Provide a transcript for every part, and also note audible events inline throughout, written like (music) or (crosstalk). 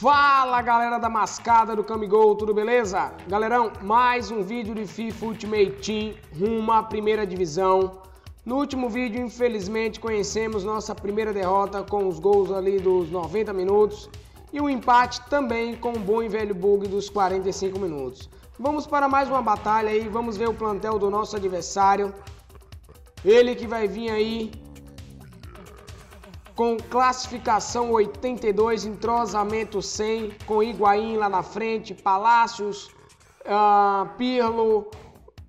Fala galera da mascada do Camigol, tudo beleza? Galerão, mais um vídeo de FIFA Ultimate Team rumo à primeira divisão. No último vídeo, infelizmente, conhecemos nossa primeira derrota com os gols ali dos 90 minutos e o um empate também com o um bom e velho bug dos 45 minutos. Vamos para mais uma batalha aí, vamos ver o plantel do nosso adversário. Ele que vai vir aí com classificação 82, entrosamento 100, com Higuaín lá na frente, Palácios, uh, Pirlo,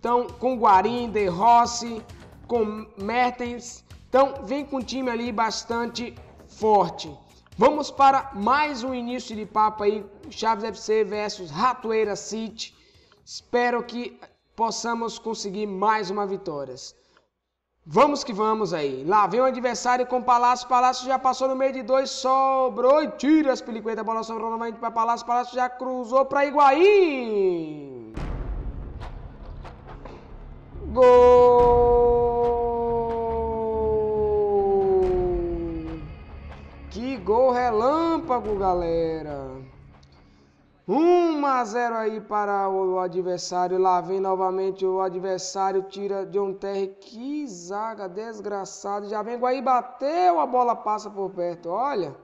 então, com Guarim, De Rossi, com Mertens. Então, vem com um time ali bastante forte. Vamos para mais um início de papo aí, Chaves FC versus Ratoeira City. Espero que possamos conseguir mais uma vitória. Vamos que vamos aí. Lá vem o adversário com Palácio. Palácio já passou no meio de dois, sobrou e tira as pelicuetas. A bola sobrou novamente para Palácio. Palácio já cruzou para Higuaín. Gol! Que gol relâmpago, galera! 1 a 0 aí para o adversário. Lá vem novamente o adversário, tira de um tr Que zaga desgraçado. Já vem Guaí, bateu, a bola passa por perto. Olha.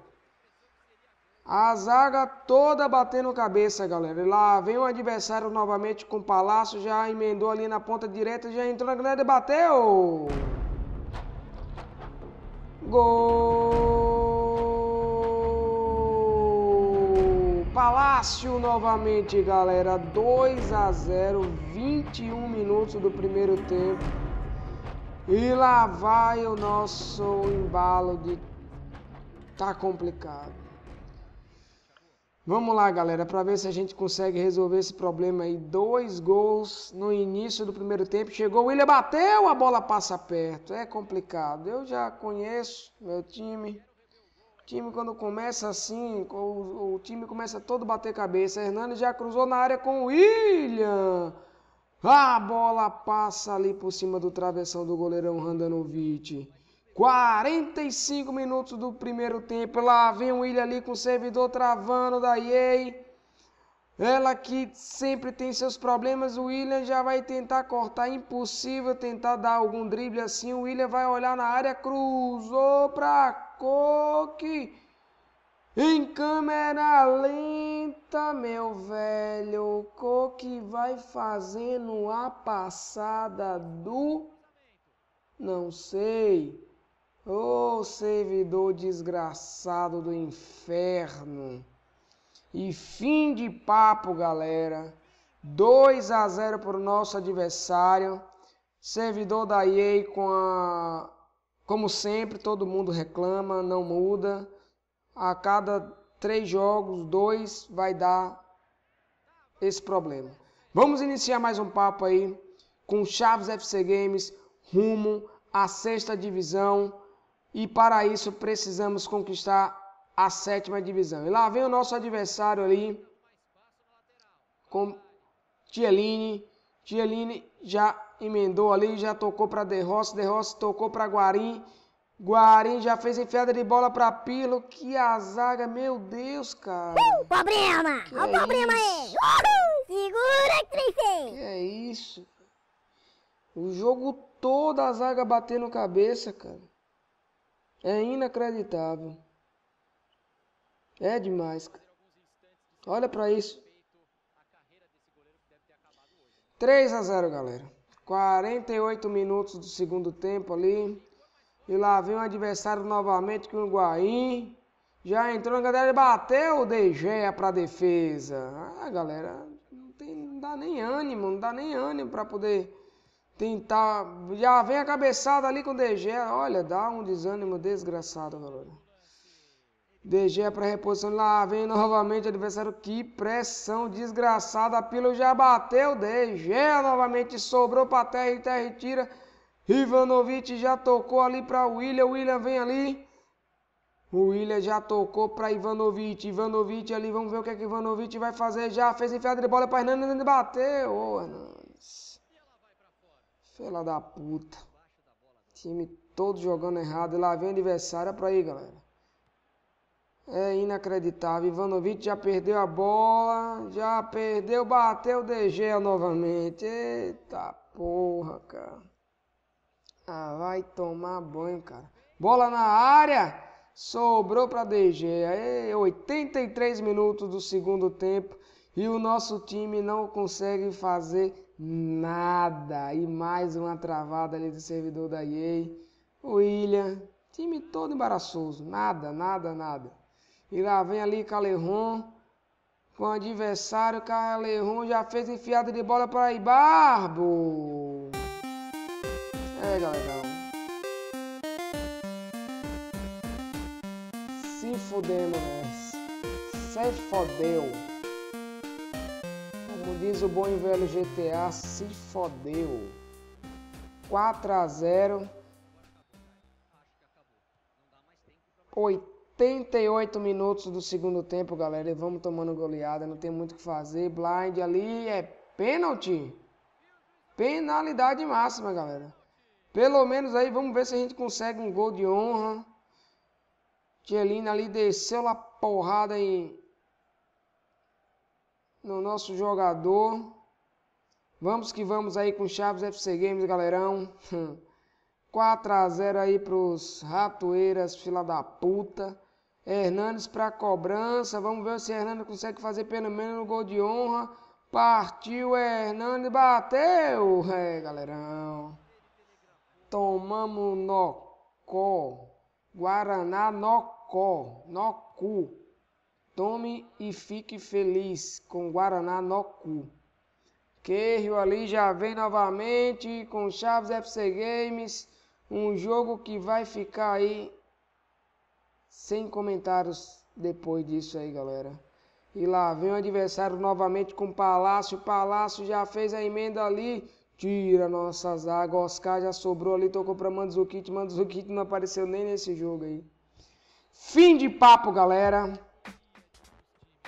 A zaga toda batendo cabeça, galera. Lá vem o adversário novamente com o Palácio. Já emendou ali na ponta direita. Já entrou na grande e bateu. Gol. Palácio novamente, galera. 2 a 0, 21 minutos do primeiro tempo. E lá vai o nosso embalo de tá complicado. Vamos lá, galera, para ver se a gente consegue resolver esse problema aí. Dois gols no início do primeiro tempo. Chegou o William, bateu, a bola passa perto. É complicado. Eu já conheço meu time. O time quando começa assim, o, o time começa todo bater cabeça. Hernani já cruzou na área com o William. A bola passa ali por cima do travessão do goleirão Randanovic. 45 minutos do primeiro tempo. Lá vem o William ali com o servidor travando da EA. Ela que sempre tem seus problemas. O William já vai tentar cortar. Impossível tentar dar algum drible assim. O William vai olhar na área. Cruzou pra coque. Em câmera lenta, meu velho, o coque vai fazendo a passada do. Não sei. Ô oh, servidor desgraçado do inferno. E fim de papo, galera. 2 a 0 para o nosso adversário. Servidor da EA com a como sempre, todo mundo reclama, não muda. A cada três jogos, dois vai dar esse problema. Vamos iniciar mais um papo aí com Chaves FC Games rumo à sexta divisão e para isso precisamos conquistar a sétima divisão. E lá vem o nosso adversário ali com Tieline. Tieline já emendou ali, já tocou para De Rossi, De Rossi tocou para Guarim. Guarim já fez enfiada de bola para Pirlo. Que a zaga, meu Deus, cara. Uh, problema! Que Olha é o problema isso? aí! Segura que Que é isso? O jogo todo a zaga batendo cabeça, cara. É inacreditável. É demais, cara. Olha para isso. 3 a 0, galera. 48 minutos do segundo tempo ali. E lá vem o adversário novamente com o Guaim. Já entrou na galera e bateu o De pra defesa. Ah, galera, não, tem, não dá nem ânimo, não dá nem ânimo para poder tentar. Já vem a cabeçada ali com o De Olha, dá um desânimo desgraçado, galera. DG é para reposição. Lá vem novamente o adversário. Que pressão desgraçada. A Pilo já bateu. DG novamente sobrou para terra e terra tira. Ivanovic já tocou ali para William. William vem ali. O William já tocou para Ivanovic. Ivanovic ali, vamos ver o que, é que Ivanovic vai fazer. Já fez enfiada de bola para Hernandes. Bateu. oh, Hernandes. Fela da puta. Time todo jogando errado. Lá vem o adversário. É pra aí, galera. É inacreditável. Ivanovic já perdeu a bola, já perdeu, bateu o DG novamente. Eita porra, cara. Ah, vai tomar banho, cara. Bola na área, sobrou para DG. Aí, 83 minutos do segundo tempo e o nosso time não consegue fazer nada. E mais uma travada ali do servidor da EA. William, time todo embaraçoso. Nada, nada, nada. E lá vem ali Calerron. Com o adversário, Calerron já fez enfiada de bola para Ibarbo. É, galera. Se fudemos né? Se fodeu. Como diz o bom e velho GTA, se fodeu. 4 a 0 8 78 minutos do segundo tempo, galera. E vamos tomando goleada, não tem muito o que fazer. Blind ali é pênalti. Penalidade máxima, galera. Pelo menos aí, vamos ver se a gente consegue um gol de honra. Tielina ali desceu a porrada em... No nosso jogador. Vamos que vamos aí com Chaves FC Games, galerão. 4 (laughs) a 0 aí pros ratoeiras, fila da puta. Hernandes para cobrança. Vamos ver se Hernandes consegue fazer pelo menos um gol de honra. Partiu Hernandes, bateu! É, galerão. Tomamos no có. Guaraná no no cu. Tome e fique feliz com Guaraná no cu. Queiro ali já vem novamente com Chaves FC Games. Um jogo que vai ficar aí sem comentários depois disso aí, galera. E lá vem o adversário novamente com Palácio. Palácio já fez a emenda ali. Tira nossas águas. Oscar já sobrou ali, tocou para Mandzukic. Mandzukic não apareceu nem nesse jogo aí. Fim de papo, galera.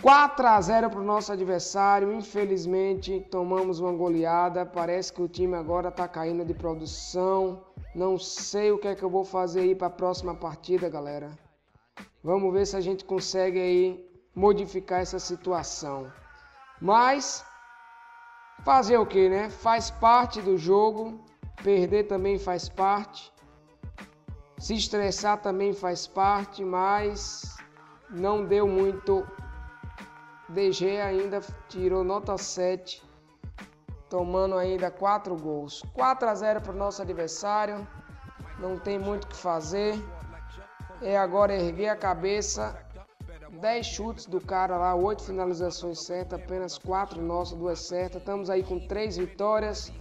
4 a 0 para o nosso adversário. Infelizmente, tomamos uma goleada. Parece que o time agora está caindo de produção. Não sei o que é que eu vou fazer aí para a próxima partida, galera. Vamos ver se a gente consegue aí modificar essa situação. Mas fazer o que, né? Faz parte do jogo. Perder também faz parte. Se estressar também faz parte, mas não deu muito. DG ainda tirou nota 7, tomando ainda 4 gols. 4 a 0 para o nosso adversário. Não tem muito o que fazer é agora erguer a cabeça. 10 chutes do cara lá, 8 finalizações certas, apenas 4 nossas, 2 certas. Estamos aí com 3 vitórias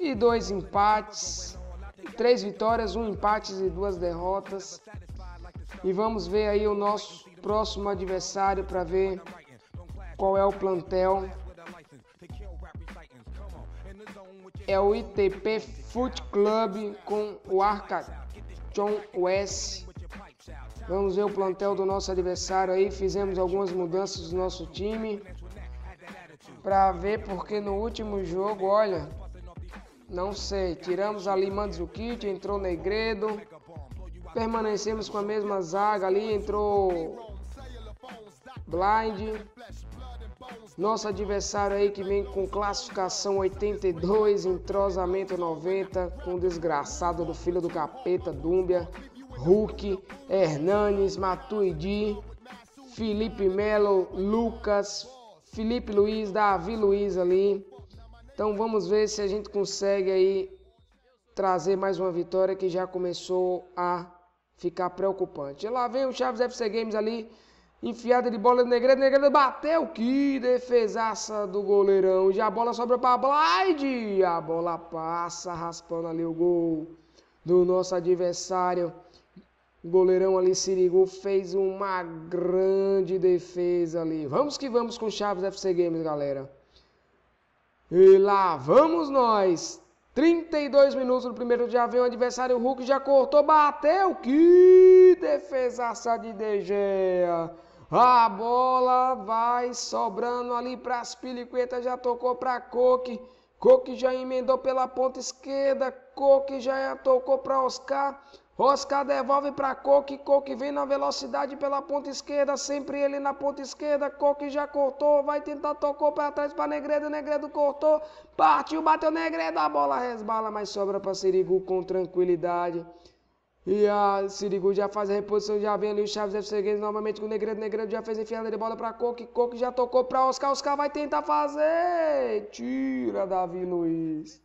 e 2 empates. 3 vitórias, 1 um empate e 2 derrotas. E vamos ver aí o nosso próximo adversário para ver qual é o plantel. É o ITP Foot Club com o Arca John West Vamos ver o plantel do nosso adversário aí. Fizemos algumas mudanças no nosso time. Para ver porque no último jogo, olha, não sei. Tiramos ali Mandzukic, entrou Negredo. Permanecemos com a mesma zaga ali, entrou Blind. Nosso adversário aí que vem com classificação 82, entrosamento 90, com o desgraçado do filho do capeta, Dúmbia. Hulk, Hernanes, Matuidi, Felipe Melo, Lucas, Felipe Luiz, Davi Luiz ali. Então vamos ver se a gente consegue aí trazer mais uma vitória que já começou a ficar preocupante. Lá vem o Chaves FC Games ali, enfiada de bola do Negredo, Negredo bateu, que defesaça do goleirão. Já a bola sobra para Blade, a bola passa raspando ali o gol do nosso adversário. O goleirão ali, Sirigu, fez uma grande defesa ali. Vamos que vamos com o Chaves FC Games, galera. E lá vamos nós. 32 minutos no primeiro já vem o adversário. O Hulk já cortou, bateu. Que defesaça de DGEA. A bola vai sobrando ali para as piliquetas. Já tocou para Coque. Coque já emendou pela ponta esquerda. Coque já tocou para Oscar. Oscar devolve para Coque. Coque vem na velocidade pela ponta esquerda. Sempre ele na ponta esquerda. Coque já cortou. Vai tentar tocou para trás para Negredo. Negredo cortou. Partiu, bateu Negredo. A bola resbala, mas sobra para Sirigu com tranquilidade. E a Sirigu já faz a reposição, já vem ali o Chaves FC novamente com o Negredo. Negredo já fez enfiada de bola para Coque. Coque já tocou para Oscar. Oscar vai tentar fazer. Tira Davi Luiz.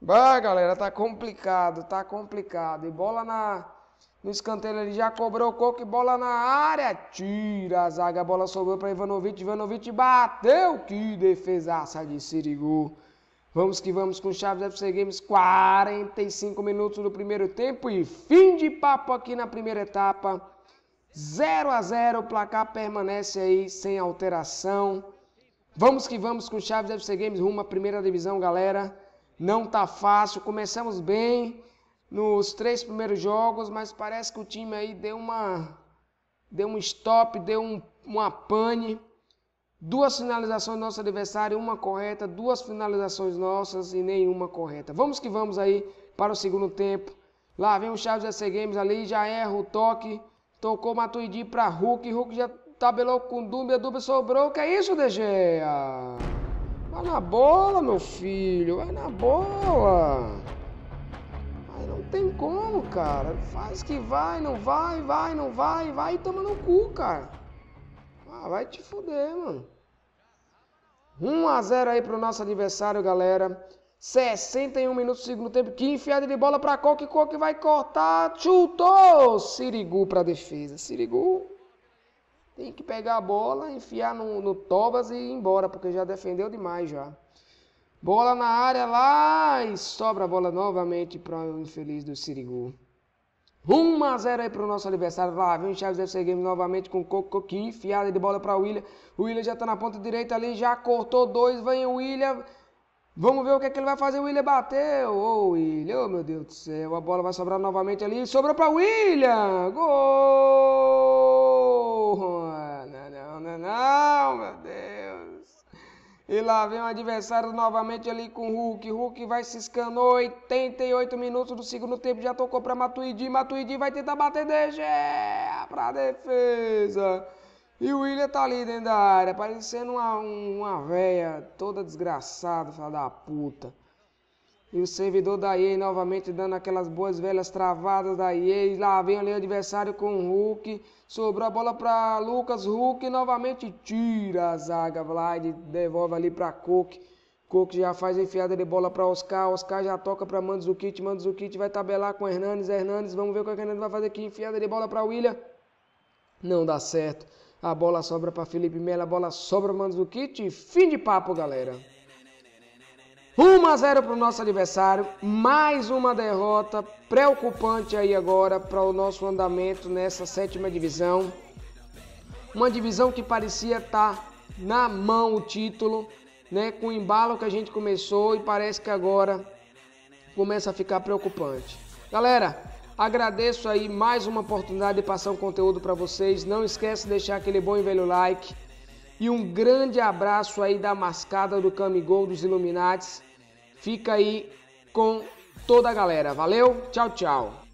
Bah, galera, tá complicado, tá complicado. E bola na no escanteio ele já cobrou Coque. Bola na área. Tira a zaga. A bola sobrou para Ivanovic. Ivanovic bateu. Que defesaça de Sirigu. Vamos que vamos com Chaves FC Games, 45 minutos do primeiro tempo e fim de papo aqui na primeira etapa. 0 a 0 o placar permanece aí sem alteração. Vamos que vamos com Chaves FC Games rumo à primeira divisão, galera. Não tá fácil, começamos bem nos três primeiros jogos, mas parece que o time aí deu uma deu um stop, deu um, uma pane. Duas finalizações do nosso adversário, uma correta, duas finalizações nossas e nenhuma correta. Vamos que vamos aí para o segundo tempo. Lá vem o Chaves C Games ali, já erra o toque. Tocou Matuidi para Hulk. Hulk já tabelou com Dúbia, Dúbia sobrou. Que é isso, DG? Vai na bola, meu filho. Vai na bola. Aí não tem como, cara. Faz que vai, não vai, vai, não vai, vai e toma no cu, cara. Ah, vai te fuder, mano. 1 a 0 aí pro nosso adversário, galera. 61 minutos do segundo tempo. Que enfiada de bola para Coque. Coque vai cortar. Chutou! Sirigu para defesa. Sirigu tem que pegar a bola, enfiar no, no Tobas e ir embora, porque já defendeu demais já. Bola na área lá e sobra a bola novamente para o infeliz do Sirigu. 1 a 0 aí pro nosso aniversário, Lá vem o Chaves FC Games novamente com coco Cocoqui. enfiada de bola para o William. O William já tá na ponta direita ali. Já cortou dois. Vem o William. Vamos ver o que, é que ele vai fazer. O William bateu. Ô, oh, William. Oh, meu Deus do céu. A bola vai sobrar novamente ali. Sobrou para o William. Gol. Não, não, não, não, meu Deus. E lá vem o adversário novamente ali com o Hulk. Hulk vai se 88 minutos do segundo tempo. Já tocou para Matuidi. Matuidi vai tentar bater. DG para defesa. E o William tá ali dentro da área, parecendo uma, uma véia toda desgraçada, filha da puta. E o servidor da EA novamente dando aquelas boas velhas travadas da EA. lá vem ali o adversário com o Hulk. Sobrou a bola para Lucas Hulk. novamente tira a zaga. Vlad devolve ali para Cook. Cook já faz enfiada de bola para Oscar. Oscar já toca para Mandzukic. Mandzukic vai tabelar com Hernanes. Hernanes, vamos ver o que o Hernanes vai fazer aqui. Enfiada de bola para William. Não dá certo. A bola sobra para Felipe Melo. A bola sobra para Mandzukic. Fim de papo, galera. 1 a 0 para o nosso adversário, mais uma derrota preocupante aí agora para o nosso andamento nessa sétima divisão. Uma divisão que parecia estar tá na mão o título, né, com o embalo que a gente começou e parece que agora começa a ficar preocupante. Galera, agradeço aí mais uma oportunidade de passar um conteúdo para vocês. Não esquece de deixar aquele bom e velho like. E um grande abraço aí da mascada do Camigol dos Illuminates Fica aí com toda a galera. Valeu, tchau, tchau.